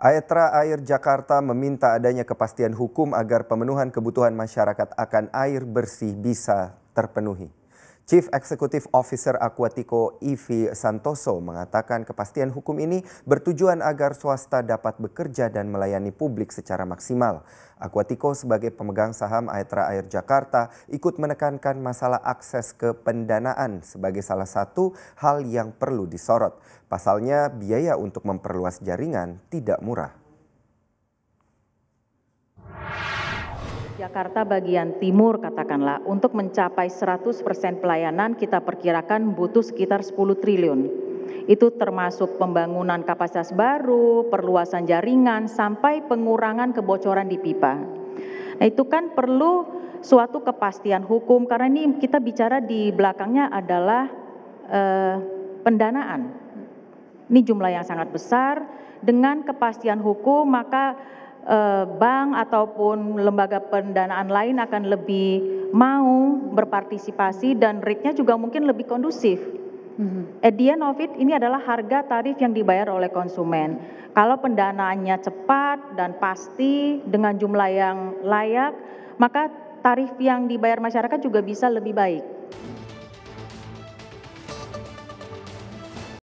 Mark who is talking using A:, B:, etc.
A: Aetra Air Jakarta meminta adanya kepastian hukum agar pemenuhan kebutuhan masyarakat akan air bersih bisa terpenuhi. Chief Executive Officer Aquatico Ivi Santoso mengatakan kepastian hukum ini bertujuan agar swasta dapat bekerja dan melayani publik secara maksimal. Aquatico sebagai pemegang saham Aetra Air Jakarta ikut menekankan masalah akses ke pendanaan sebagai salah satu hal yang perlu disorot. Pasalnya biaya untuk memperluas jaringan tidak murah.
B: jakarta bagian timur katakanlah untuk mencapai 100% pelayanan kita perkirakan butuh sekitar 10 triliun itu termasuk pembangunan kapasitas baru, perluasan jaringan, sampai pengurangan kebocoran di pipa. Nah, itu kan perlu suatu kepastian hukum karena ini kita bicara di belakangnya adalah eh, pendanaan. Ini jumlah yang sangat besar. Dengan kepastian hukum maka Eh, bank ataupun lembaga pendanaan lain akan lebih mau berpartisipasi dan rate-nya juga mungkin lebih kondusif. Edian hmm ini adalah harga tarif yang dibayar oleh konsumen. Kalau pendanaannya cepat dan pasti dengan jumlah yang layak, maka tarif yang dibayar masyarakat juga bisa lebih baik.